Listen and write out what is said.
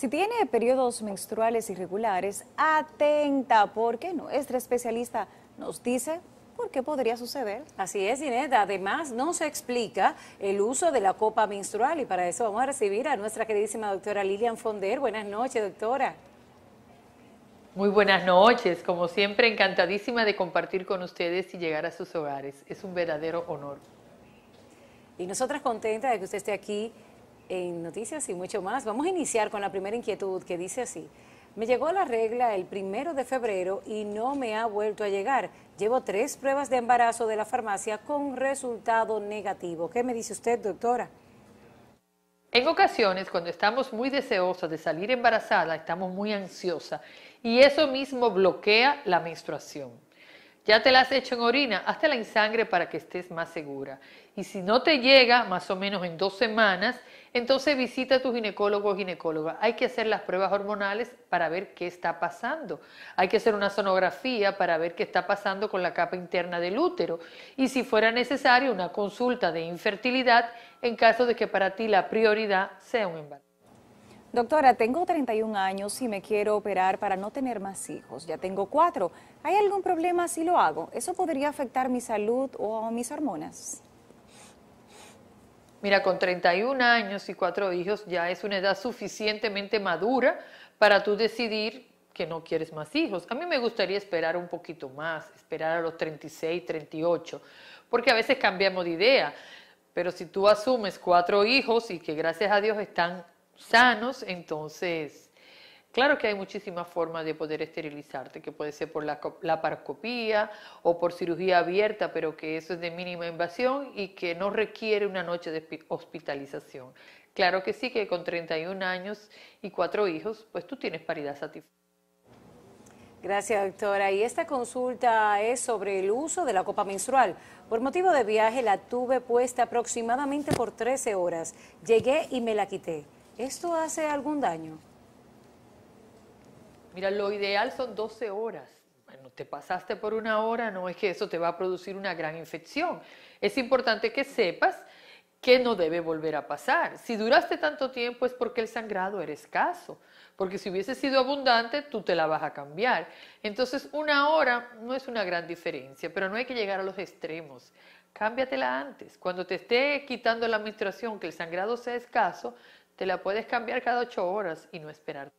Si tiene periodos menstruales irregulares, atenta porque nuestra especialista nos dice por qué podría suceder. Así es, Inés. Además, no se explica el uso de la copa menstrual y para eso vamos a recibir a nuestra queridísima doctora Lilian Fonder. Buenas noches, doctora. Muy buenas noches, como siempre encantadísima de compartir con ustedes y llegar a sus hogares. Es un verdadero honor. Y nosotras contentas de que usted esté aquí en noticias y mucho más. Vamos a iniciar con la primera inquietud que dice así. Me llegó la regla el primero de febrero y no me ha vuelto a llegar. Llevo tres pruebas de embarazo de la farmacia con resultado negativo. ¿Qué me dice usted, doctora? En ocasiones, cuando estamos muy deseosas de salir embarazada, estamos muy ansiosas y eso mismo bloquea la menstruación. Ya te las has hecho en orina, la en sangre para que estés más segura. Y si no te llega, más o menos en dos semanas, entonces visita a tu ginecólogo o ginecóloga. Hay que hacer las pruebas hormonales para ver qué está pasando. Hay que hacer una sonografía para ver qué está pasando con la capa interna del útero. Y si fuera necesario, una consulta de infertilidad en caso de que para ti la prioridad sea un embarazo. Doctora, tengo 31 años y me quiero operar para no tener más hijos. Ya tengo cuatro. ¿Hay algún problema si lo hago? ¿Eso podría afectar mi salud o mis hormonas? Mira, con 31 años y cuatro hijos ya es una edad suficientemente madura para tú decidir que no quieres más hijos. A mí me gustaría esperar un poquito más, esperar a los 36, 38, porque a veces cambiamos de idea. Pero si tú asumes cuatro hijos y que gracias a Dios están sanos, entonces, claro que hay muchísimas formas de poder esterilizarte, que puede ser por la laparoscopía o por cirugía abierta, pero que eso es de mínima invasión y que no requiere una noche de hospitalización. Claro que sí, que con 31 años y cuatro hijos, pues tú tienes paridad satisfactoria. Gracias, doctora. Y esta consulta es sobre el uso de la copa menstrual. Por motivo de viaje la tuve puesta aproximadamente por 13 horas. Llegué y me la quité. ¿Esto hace algún daño? Mira, lo ideal son 12 horas. Bueno, te pasaste por una hora, no es que eso te va a producir una gran infección. Es importante que sepas que no debe volver a pasar. Si duraste tanto tiempo es porque el sangrado era escaso, porque si hubiese sido abundante, tú te la vas a cambiar. Entonces, una hora no es una gran diferencia, pero no hay que llegar a los extremos cámbiatela antes. Cuando te esté quitando la menstruación, que el sangrado sea escaso, te la puedes cambiar cada ocho horas y no esperar